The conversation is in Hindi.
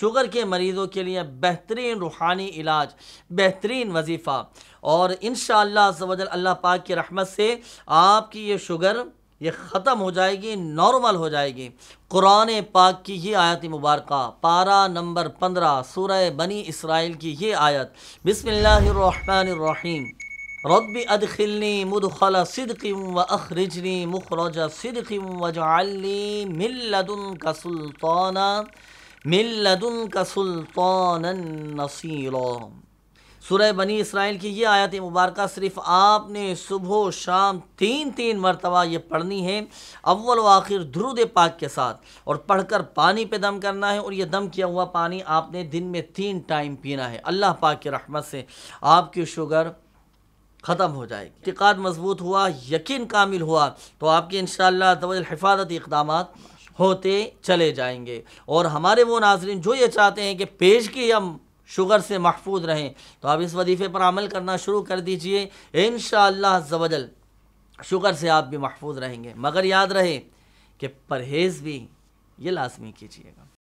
शुगर के मरीज़ों के लिए बेहतरीन रूहानी इलाज बेहतरीन वजीफ़ा और इन शजल अल्लाह पाक की रहमत से आपकी ये शुगर ये ख़त्म हो जाएगी नॉर्मल हो जाएगी कुरान पाक की ये आयत मुबारक पारा नंबर पंद्रह सूर बनी इसराइल की ये आयत बिसमीम रब अदखिलनी मुदखल सिदकिम व अखरजनी मुखरजा सिदकिम वजाली मिल्लदुन का सुल्ताना मिल्लदुन का सुल्तान नसीरा सुरह बनी इसराइल की ये आयत मुबारक सिर्फ आपने सुबह शाम तीन तीन मरतबा ये पढ़नी है अव्वल व आखिर ध्रुद पाक के साथ और पढ़कर पानी पे दम करना है और ये दम किया हुआ पानी आपने दिन में तीन टाइम पीना है अल्लाह पाक के रहमत से आपकी शुगर ख़त्म हो जाएगी इतिकाद मजबूत हुआ यकीन कामिल हुआ तो आपके इन हिफाजती इकदाम होते चले जाएंगे और हमारे वो नाजरन जो ये चाहते हैं कि पेश की हम शुगर से महफूज रहें तो आप इस वजीफ़े पर अमल करना शुरू कर दीजिए इन शवजल शुगर से आप भी महफूज रहेंगे मगर याद रहे कि परहेज़ भी ये लाजमी कीजिएगा